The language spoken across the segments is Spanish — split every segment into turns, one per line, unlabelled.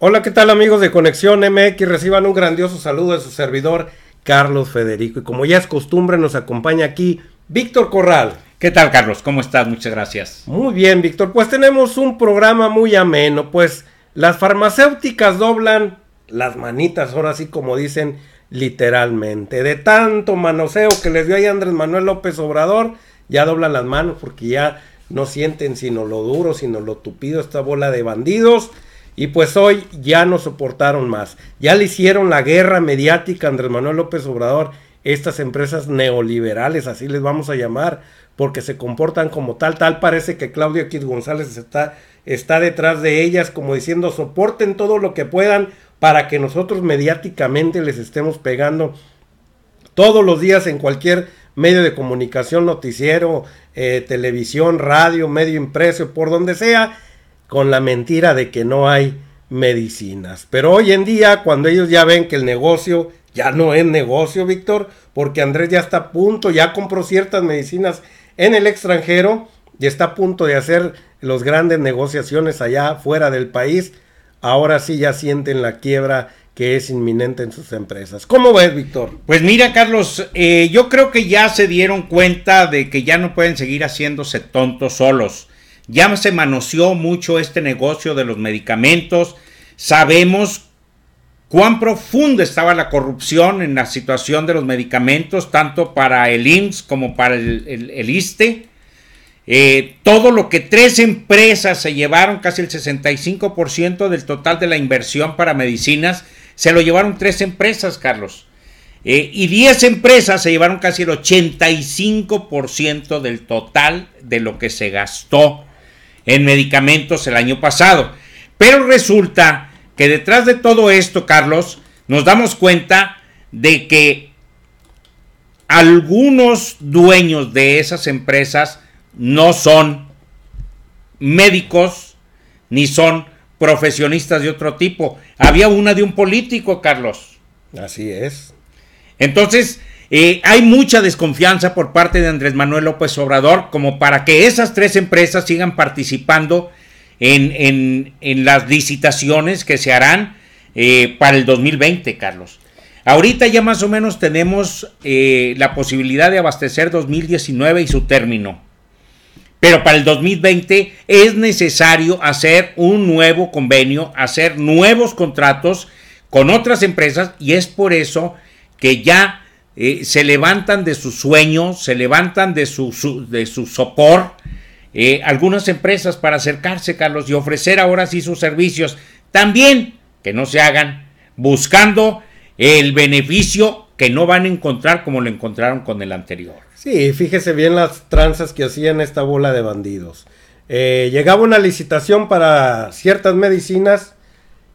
Hola, ¿qué tal amigos de Conexión MX? Reciban un grandioso saludo de su servidor Carlos Federico. Y como ya es costumbre, nos acompaña aquí Víctor Corral. ¿Qué tal, Carlos? ¿Cómo estás? Muchas gracias. Muy bien, Víctor. Pues tenemos un programa muy ameno, pues las farmacéuticas doblan las manitas, ahora sí como dicen literalmente. De tanto manoseo que les dio ahí Andrés Manuel López Obrador, ya doblan las manos porque ya no sienten sino lo duro, sino lo tupido esta bola de bandidos y pues hoy ya no soportaron más. Ya le hicieron la guerra mediática a Andrés Manuel López Obrador. Estas empresas neoliberales, así les vamos a llamar, porque se comportan como tal. Tal parece que Claudio Kid González está, está detrás de ellas, como diciendo, soporten todo lo que puedan para que nosotros mediáticamente les estemos pegando todos los días en cualquier medio de comunicación, noticiero, eh, televisión, radio, medio impreso, por donde sea con la mentira de que no hay medicinas. Pero hoy en día, cuando ellos ya ven que el negocio ya no es negocio, Víctor, porque Andrés ya está a punto, ya compró ciertas medicinas en el extranjero y está a punto de hacer las grandes negociaciones allá fuera del país, ahora sí ya sienten la quiebra que es inminente en sus empresas.
¿Cómo ves, Víctor? Pues mira, Carlos, eh, yo creo que ya se dieron cuenta de que ya no pueden seguir haciéndose tontos solos. Ya se manoseó mucho este negocio de los medicamentos. Sabemos cuán profunda estaba la corrupción en la situación de los medicamentos, tanto para el IMSS como para el, ISTE. Eh, todo lo que tres empresas se llevaron, casi el 65% del total de la inversión para medicinas, se lo llevaron tres empresas, Carlos. Eh, y 10 empresas se llevaron casi el 85% del total de lo que se gastó en medicamentos el año pasado. Pero resulta que detrás de todo esto, Carlos, nos damos cuenta de que algunos dueños de esas empresas no son médicos ni son profesionistas de otro tipo. Había una de un político, Carlos. Así es. Entonces, eh, hay mucha desconfianza por parte de Andrés Manuel López Obrador como para que esas tres empresas sigan participando en, las licitaciones que se harán eh, para el 2020, Carlos. Ahorita ya más o menos tenemos eh, la posibilidad de abastecer 2019 y su término. Pero para el 2020 es necesario hacer un nuevo convenio, hacer nuevos contratos con otras empresas y es por eso que ya eh, se levantan de su sueño, se levantan de su, de su sopor, eh, algunas empresas para acercarse, Carlos, y ofrecer ahora sí sus servicios. También que no se hagan buscando el beneficio que no van a encontrar como lo encontraron con el anterior. Sí,
fíjese bien las tranzas que hacían esta bola de bandidos. Eh, llegaba una licitación para ciertas medicinas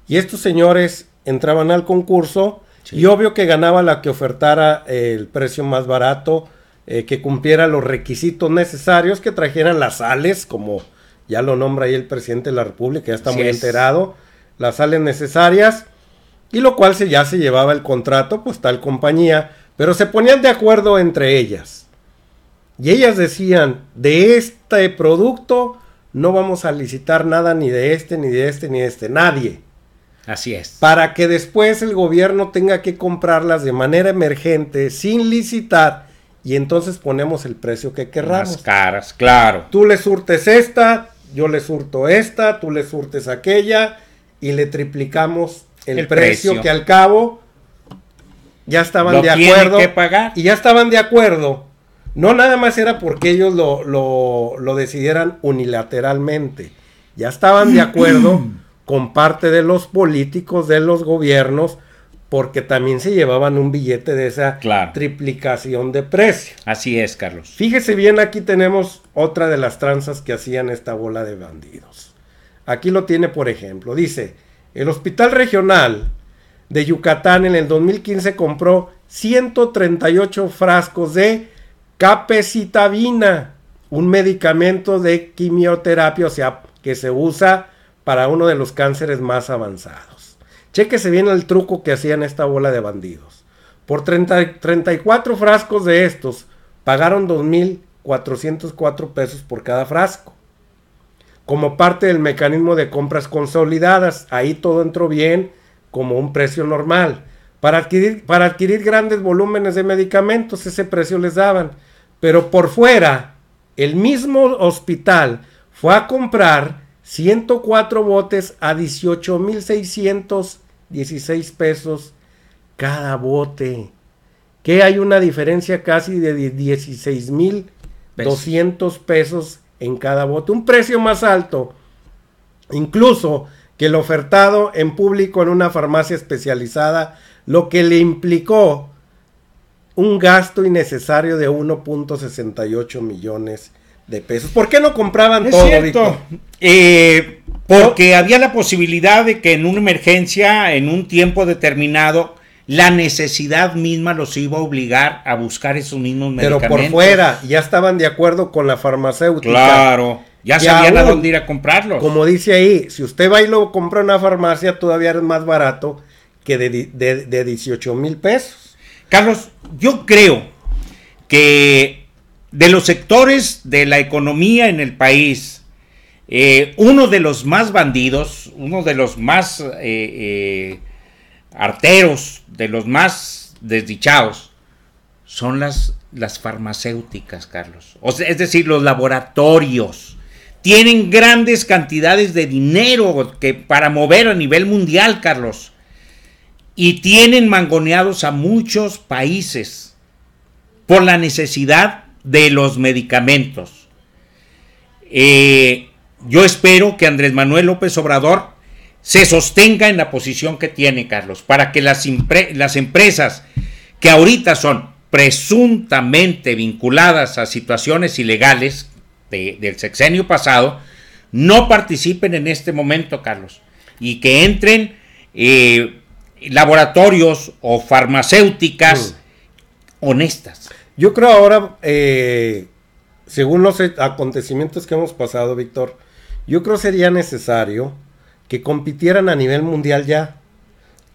y estos señores entraban al concurso y obvio que ganaba la que ofertara eh, el precio más barato, eh, que cumpliera los requisitos necesarios, que trajeran las sales, como ya lo nombra ahí el presidente de la República, ya está muy enterado, las sales necesarias, y lo cual se, ya se llevaba el contrato, pues tal compañía, pero se ponían de acuerdo entre ellas. Y ellas decían, de este producto no vamos a licitar nada, ni de este, ni de este, ni de este, nadie. Así es. Para que después el gobierno tenga que comprarlas de manera emergente, sin licitar, y entonces ponemos el precio que querramos.
caras, claro.
Tú le surtes esta, yo le surto esta, tú le surtes aquella, y le triplicamos el, precio, que al cabo ya estaban de acuerdo. Que pagar. Y ya estaban de acuerdo. No nada más era porque ellos lo, lo decidieran unilateralmente. Ya estaban de acuerdo con parte de los políticos, de los gobiernos, porque también se llevaban un billete de esa triplicación de precio. Así es, Carlos. Fíjese bien, aquí tenemos otra de las tranzas que hacían esta bola de bandidos. Aquí lo tiene, por ejemplo. Dice, el Hospital Regional de Yucatán en el 2015 compró 138 frascos de capecitabina, un medicamento de quimioterapia, o sea, que se usa para uno de los cánceres más avanzados. Chequese bien el truco que hacían esta bola de bandidos. Por 34 frascos de estos, pagaron 2.404 pesos por cada frasco. Como parte del mecanismo de compras consolidadas, ahí todo entró bien, como un precio normal. Para adquirir, para adquirir grandes volúmenes de medicamentos, ese precio les daban. Pero por fuera, el mismo hospital fue a comprar 104 botes a 18,616 pesos cada bote. Que hay una diferencia casi de 16,200 pesos en cada bote. Un precio más alto, incluso que el ofertado en público en una farmacia especializada, lo que le implicó un gasto innecesario de 1.68 millones de pesos.
¿Por qué no compraban es todo, cierto. Eh, porque había la posibilidad de que en una emergencia, en un tiempo determinado, la necesidad misma los iba a obligar a buscar esos mismos medicamentos. Pero por fuera, ya estaban de acuerdo con la farmacéutica.
Claro. Ya sabían a dónde ir a
comprarlos. Como
dice ahí, si usted va y lo compra en una farmacia, todavía es más barato que de, de 18 mil pesos.
Carlos, yo creo que de los sectores de la economía en el país, eh, uno de los más bandidos, uno de los más eh, eh, arteros, de los más desdichados, son las, las farmacéuticas, Carlos. O es decir, los laboratorios. Tienen grandes cantidades de dinero que para mover a nivel mundial, Carlos. Y tienen mangoneados a muchos países por la necesidad de los medicamentos. Eh, yo espero que Andrés Manuel López Obrador se sostenga en la posición que tiene, Carlos, para que las, las empresas que ahorita son presuntamente vinculadas a situaciones ilegales del sexenio pasado, no participen en este momento, Carlos, y que entren eh, laboratorios o farmacéuticas mm. honestas. Yo creo ahora, eh, según los e-,
acontecimientos que hemos pasado, Víctor, yo creo sería necesario que compitieran a nivel mundial ya.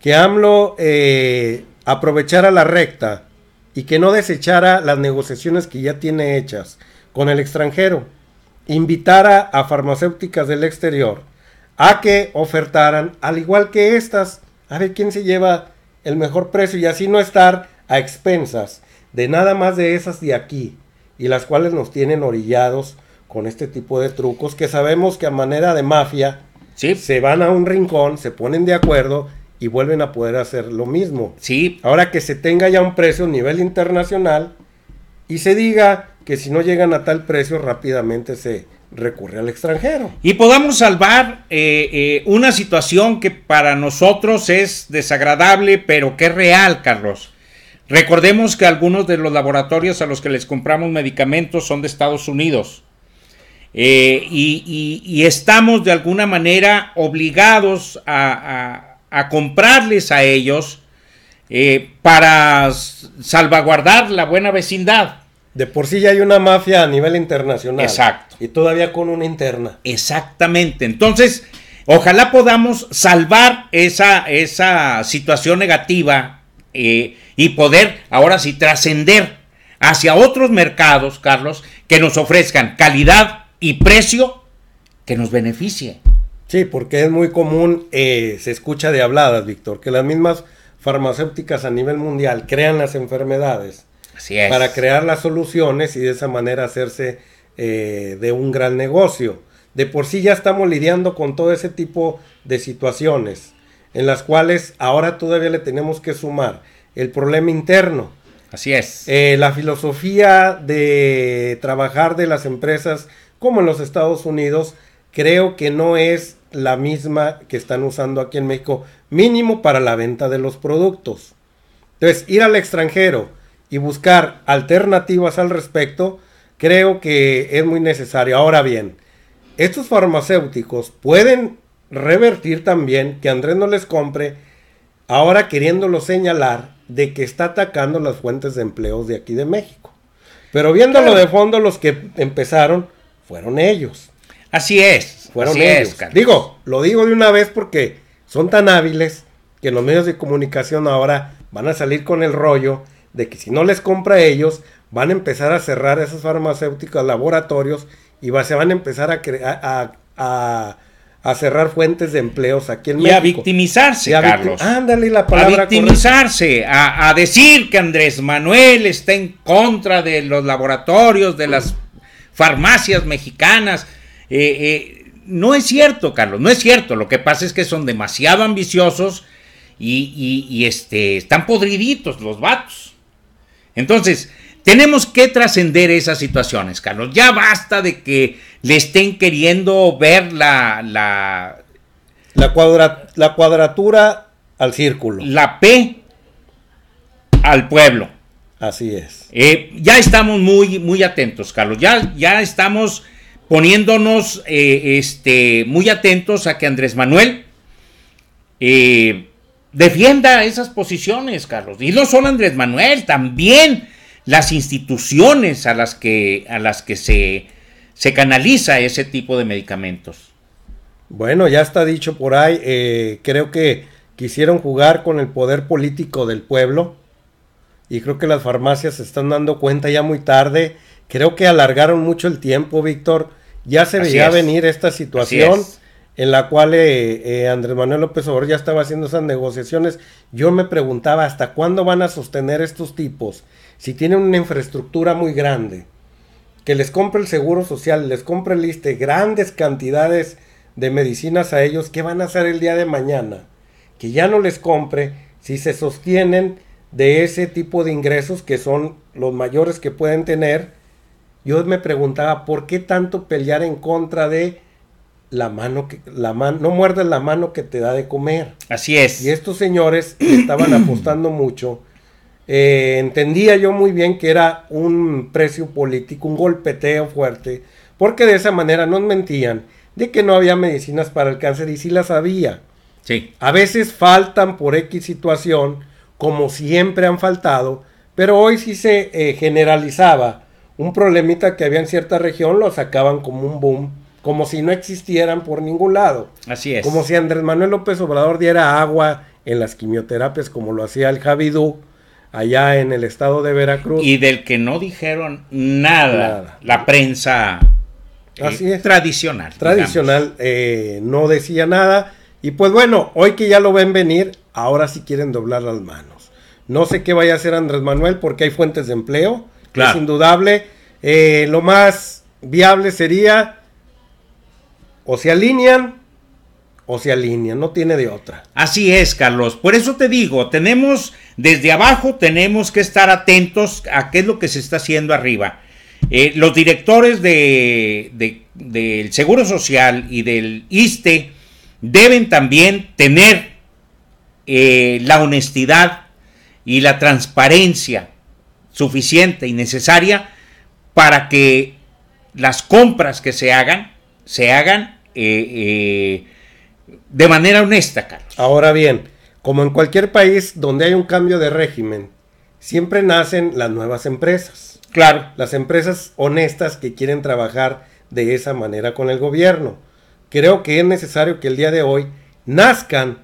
Que AMLO eh, aprovechara la recta y que no desechara las negociaciones que ya tiene hechas con el extranjero. Invitara a farmacéuticas del exterior a que ofertaran, al igual que estas, a ver quién se lleva el mejor precio y así no estar a expensas de nada más de esas de aquí, y las cuales nos tienen orillados con este tipo de trucos que sabemos que a manera de mafia se van a un rincón, se ponen de acuerdo y vuelven a poder hacer lo mismo. Sí. Ahora que se tenga ya un precio a nivel internacional y se diga que si no llegan a tal precio rápidamente
se recurre al extranjero. Y podamos salvar eh, eh, una situación que para nosotros es desagradable, pero que es real, Carlos. Recordemos que algunos de los laboratorios a los que les compramos medicamentos son de Estados Unidos. Eh, y, estamos de alguna manera obligados a, comprarles a ellos eh, para salvaguardar la buena vecindad. De por sí ya hay una mafia a nivel internacional. Exacto. Y todavía con una interna. Exactamente. Entonces, ojalá podamos salvar esa, esa situación negativa eh, y poder ahora sí trascender hacia otros mercados, Carlos, que nos ofrezcan calidad y precio que nos beneficie. Sí, porque es muy común,
eh, se escucha de habladas, Víctor, que las mismas farmacéuticas a nivel mundial crean las enfermedades para crear las soluciones y de esa manera hacerse eh, de un gran negocio. De por sí ya estamos lidiando con todo ese tipo de situaciones en las cuales ahora todavía le tenemos que sumar el problema interno. Así es. Eh, la filosofía de trabajar de las empresas como en los Estados Unidos creo que no es la misma que están usando aquí en México, mínimo para la venta de los productos. Entonces, ir al extranjero y buscar alternativas al respecto, creo que es muy necesario. Ahora bien, estos farmacéuticos pueden revertir también que Andrés no les compre, ahora queriéndolo señalar de que está atacando las fuentes de empleos de aquí de México. Pero viéndolo de fondo, los que empezaron fueron ellos. Así es. Fueron ellos. digo, lo digo de una vez porque son tan hábiles que los medios de comunicación ahora van a salir con el rollo de que si no les compra ellos, van a empezar a cerrar esas farmacéuticas, laboratorios, y va, se van a empezar a, a, a, a cerrar fuentes de empleos aquí en México. Y a
victimizarse, a Carlos.
ándale la palabra. A
victimizarse, a, decir que Andrés Manuel está en contra de los laboratorios, de las farmacias mexicanas. Eh, eh, no es cierto, Carlos, no es cierto. Lo que pasa es que son demasiado ambiciosos y, este, están podriditos los vatos. Entonces, tenemos que trascender esas situaciones, Carlos. Ya basta de que le estén queriendo ver la... La, la, cuadra, la cuadratura al círculo. La P al pueblo. Así es. Eh, ya estamos muy, muy atentos, Carlos. Ya, ya estamos poniéndonos eh, este, muy atentos a que Andrés Manuel eh, defienda esas posiciones, Carlos. Y no solo Andrés Manuel, también las instituciones a las que, a las que se se canaliza ese tipo de medicamentos. Bueno, ya está dicho por ahí, eh,
creo que quisieron jugar con el poder político del pueblo y creo que las farmacias se están dando cuenta ya muy tarde, creo que alargaron mucho el tiempo, Víctor, ya se veía venir esta situación en la cual eh, eh, Andrés Manuel López Obrador ya estaba haciendo esas negociaciones. Yo me preguntaba hasta cuándo van a sostener estos tipos si tienen una infraestructura muy grande que les compre el Seguro Social, les compre el grandes cantidades de medicinas a ellos, ¿qué van a hacer el día de mañana? Que ya no les compre si se sostienen de ese tipo de ingresos que son los mayores que pueden tener. Yo me preguntaba, ¿por qué tanto pelear en contra de la mano que la mano no muerdes la mano que te da de comer? Así es. Y estos señores estaban apostando mucho eh, entendía yo muy bien que era un precio político, un golpeteo fuerte, porque de esa manera nos mentían de que no había medicinas para el cáncer y sí las había. Sí. A veces faltan por X situación, como siempre han faltado, pero hoy sí se eh, generalizaba. Un problemita que había en cierta región lo sacaban como un boom, como si no existieran por ningún lado. Así es. Como si Andrés Manuel López Obrador diera agua en las quimioterapias como lo hacía el Javidú allá en el estado de Veracruz. Y del que no dijeron nada, la prensa eh, Así
es. tradicional. Tradicional
eh, no decía nada. Y pues bueno, hoy que ya lo ven venir, ahora sí quieren doblar las manos. No sé qué vaya a hacer Andrés Manuel porque hay fuentes de empleo, claro. es indudable. Eh, lo más viable
sería o se alinean o sea, línea, no tiene de otra. Así es, Carlos. Por eso te digo, tenemos desde abajo, tenemos que estar atentos a qué es lo que se está haciendo arriba. Eh, los directores de, del Seguro Social y del ISTE deben también tener eh, la honestidad y la transparencia suficiente y necesaria para que las compras que se hagan se hagan eh, eh de manera honesta,
Carlos. Ahora bien, como en cualquier país donde hay un cambio de régimen, siempre nacen las nuevas empresas. Claro. Las empresas honestas que quieren trabajar de esa manera con el gobierno. Creo que es necesario que el día de hoy nazcan,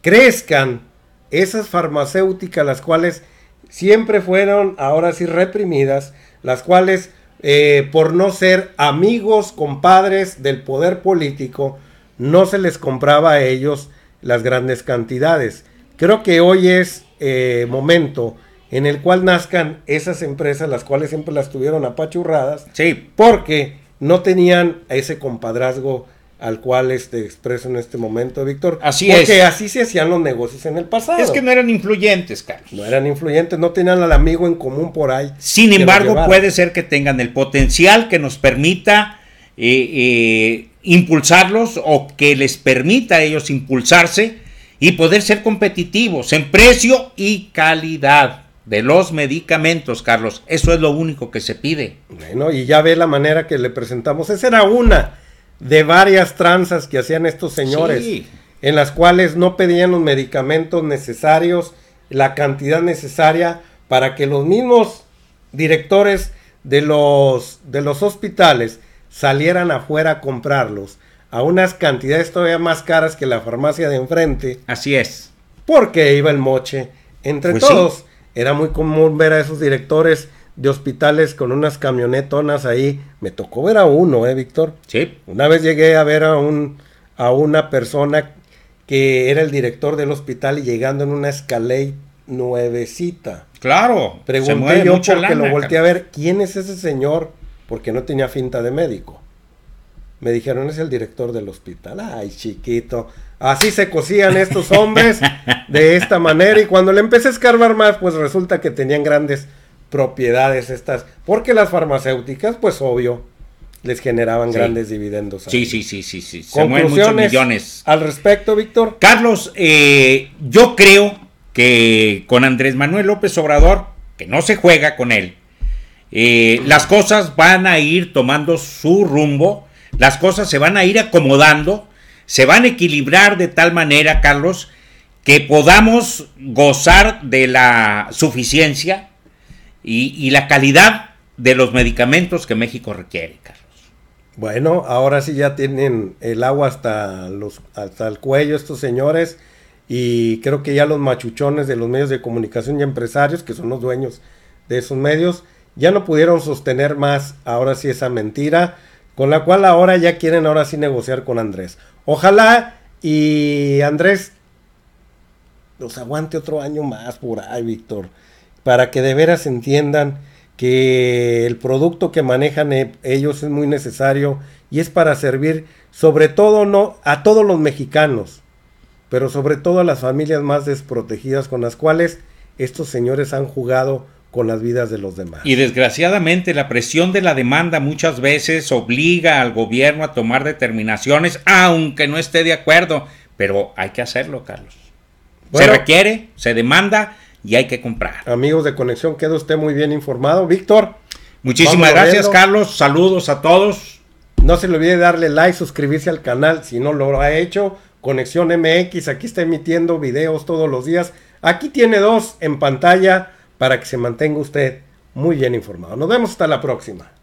crezcan esas farmacéuticas las cuales siempre fueron ahora sí reprimidas, las cuales eh, por no ser amigos, compadres del poder político, no se les compraba a ellos las grandes cantidades. Creo que hoy es eh, momento en el cual nazcan esas empresas, las cuales siempre las tuvieron apachurradas, sí. porque no tenían ese compadrazgo al cual este expreso en este momento, Víctor. Así es. Porque así se hacían los negocios en el pasado. Es que
no eran influyentes, Carlos.
No eran influyentes, no tenían al amigo en común por ahí. Sin embargo, puede
ser que tengan el potencial que nos permita eh, eh, impulsarlos o que les permita a ellos impulsarse y poder ser competitivos en precio y calidad de los medicamentos, Carlos. Eso es lo único que se pide. Bueno, y ya ve la manera que le presentamos.
Esa era una de varias tranzas que hacían estos señores, en las cuales no pedían los medicamentos necesarios, la cantidad necesaria para que los mismos directores de los, de los hospitales salieran afuera a comprarlos a unas cantidades todavía más caras que la farmacia de enfrente. Así es. Porque iba el moche. Entre pues todos, era muy común ver a esos directores de hospitales con unas camionetonas ahí. Me tocó ver a uno, ¿eh, Víctor? Sí. Una vez llegué a ver a, un, a una persona que era el director del hospital y llegando en una escalera nuevecita. Claro. Pregunté yo porque que lo volteé a ver, ¿quién es ese señor? porque no tenía finta de médico. Me dijeron, es el director del hospital. Ay, chiquito. Así se cosían estos hombres de esta manera. Y cuando le empecé a escarbar más, pues resulta que tenían grandes propiedades estas. Porque las farmacéuticas, pues obvio, les generaban grandes dividendos. Sí, sí, sí, sí, sí. Se mueven muchos millones.
Al respecto, Víctor. Carlos, eh, yo creo que con Andrés Manuel López Obrador, que no se juega con él, eh, las cosas van a ir tomando su rumbo, las cosas se van a ir acomodando, se van a equilibrar de tal manera, Carlos, que podamos gozar de la suficiencia y, la calidad de los medicamentos que México requiere, Carlos.
Bueno, ahora sí ya tienen el agua hasta, los, hasta el cuello estos señores y creo que ya los machuchones de los medios de comunicación y empresarios, que son los dueños de esos medios, ya no pudieron sostener más ahora sí esa mentira, con la cual ahora ya quieren ahora sí negociar con Andrés. Ojalá y Andrés los aguante otro año más por ahí, Víctor, para que de veras entiendan que el producto que manejan e-, ellos es muy necesario y es para servir sobre todo no a todos los mexicanos, pero sobre todo a las familias más desprotegidas con las cuales estos señores han jugado con las vidas de los demás.
Y desgraciadamente la presión de la demanda muchas veces obliga al gobierno a tomar determinaciones, aunque no esté de acuerdo, pero hay que hacerlo, Carlos. se requiere, se demanda y hay que comprar.
Amigos de Conexión, queda usted muy bien informado. Víctor. Muchísimas gracias, Carlos. Saludos a todos. No se le olvide darle like, suscribirse al canal si no lo ha hecho. Conexión MX, aquí está emitiendo videos todos los días. Aquí tiene dos en pantalla para que se mantenga usted muy bien informado. Nos vemos hasta la próxima.